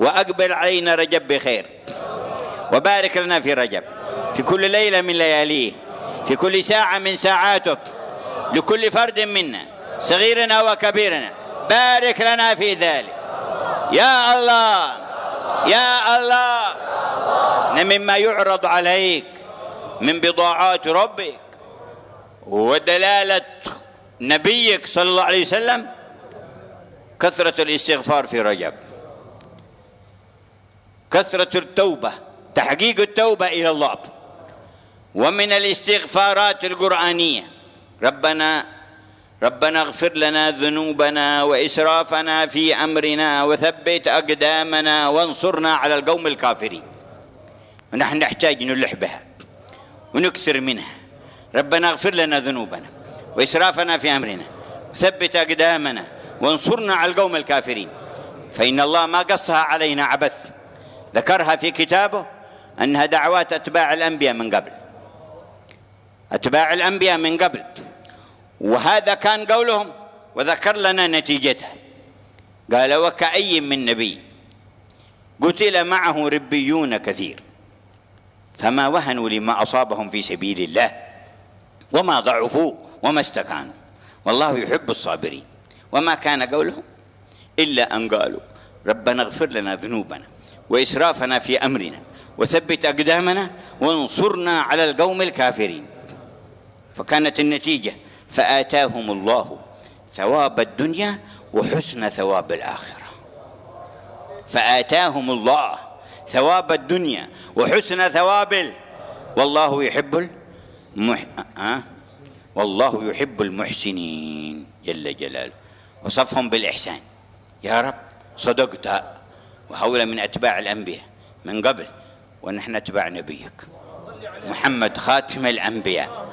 وأقبل علينا رجب بخير وبارك لنا في رجب في كل ليلة من لياليه في كل ساعة من ساعاتك لكل فرد منا صغيرنا وكبيرنا بارك لنا في ذلك يا الله يا الله إن مما يعرض عليك من بضاعات ربك ودلالة نبيك صلى الله عليه وسلم كثرة الاستغفار في رجب كثرة التوبة تحقيق التوبة إلى الله ومن الاستغفارات القرآنية ربنا ربنا اغفر لنا ذنوبنا وإسرافنا في أمرنا وثبت أقدامنا وانصرنا على القوم الكافرين ونحن نحتاج نلح بها ونكثر منها ربنا اغفر لنا ذنوبنا وإسرافنا في أمرنا وثبت أقدامنا وانصرنا على القوم الكافرين فإن الله ما قصها علينا عبث ذكرها في كتابه أنها دعوات أتباع الأنبياء من قبل أتباع الأنبياء من قبل وهذا كان قولهم وذكر لنا نتيجته قال وكأي من نبي قتل معه ربيون كثير فما وهنوا لما أصابهم في سبيل الله وما ضعفوا وما استكانوا والله يحب الصابرين وما كان قولهم إلا أن قالوا ربنا اغفر لنا ذنوبنا وإسرافنا في أمرنا وثبت أقدامنا وانصرنا على القوم الكافرين فكانت النتيجة فآتاهم الله ثواب الدنيا وحسن ثواب الآخرة فآتاهم الله ثواب الدنيا وحسن ثواب ال... والله يحب المح... آه،, أه؟ والله يحب المحسنين جل جلاله وصفهم بالإحسان يا رب صدقت وهؤلاء من أتباع الأنبياء من قبل ونحن أتباع نبيك محمد خاتم الأنبياء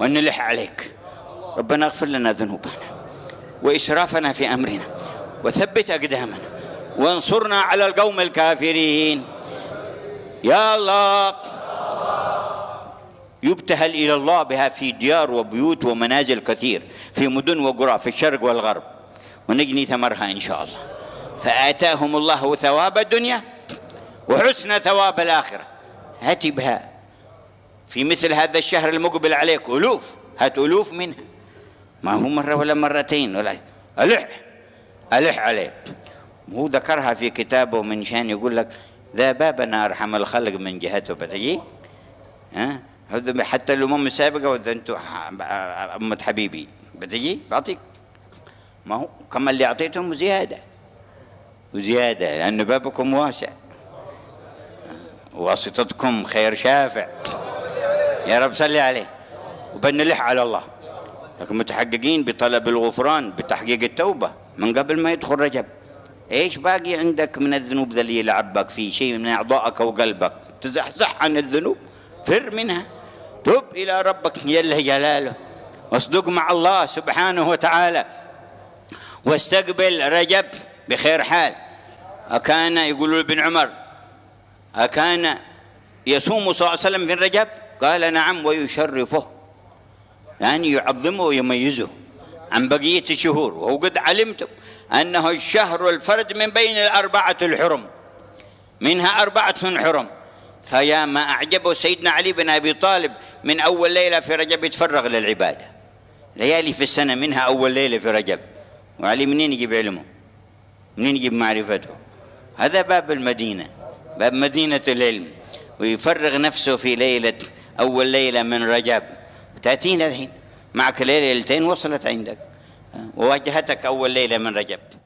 ونلح عليك ربنا اغفر لنا ذنوبنا وإشرافنا في أمرنا وثبت أقدامنا وانصرنا على القوم الكافرين يا الله يبتهل إلى الله بها في ديار وبيوت ومنازل كثير في مدن وقرى في الشرق والغرب ونجني ثمرها إن شاء الله فآتاهم الله ثواب الدنيا وحسن ثواب الآخرة هات بها في مثل هذا الشهر المقبل عليك ألوف هات ألوف منها ما هو مرة ولا مرتين ولا ألح ألح عليه هو ذكرها في كتابه من شان يقول لك ذا بابنا أرحم الخلق من جهته بتجي ها حتى الأمم السابقة وإذا أنتم أمة حبيبي بتجي بعطيك ما هو كما اللي أعطيتهم زيادة وزيادة لأن بابكم واسع واسطتكم خير شافع يا رب صلي عليه وبنلح على الله لكن متحققين بطلب الغفران بتحقيق التوبة من قبل ما يدخل رجب ايش باقي عندك من الذنوب ذا اللي يلعبك في شيء من اعضائك وقلبك تزحزح عن الذنوب فر منها تب الى ربك جل جلاله واصدق مع الله سبحانه وتعالى واستقبل رجب بخير حال أكان يقول ابن عمر أكان يصوم صلى الله عليه وسلم في رجب قال نعم ويشرفه يعني يعظمه ويميزه عن بقية الشهور وقد علمتم أنه الشهر الفرد من بين الأربعة الحرم منها أربعة من حرم فيا ما أعجبه سيدنا علي بن أبي طالب من أول ليلة في رجب يتفرغ للعبادة ليالي في السنة منها أول ليلة في رجب وعلي منين يجيب علمه منين يجيب معرفته هذا باب المدينة باب مدينة العلم ويفرغ نفسه في ليلة أول ليلة من رجب تأتينا الحين معك ليلتين وصلت عندك أه، وواجهتك أول ليلة من رجب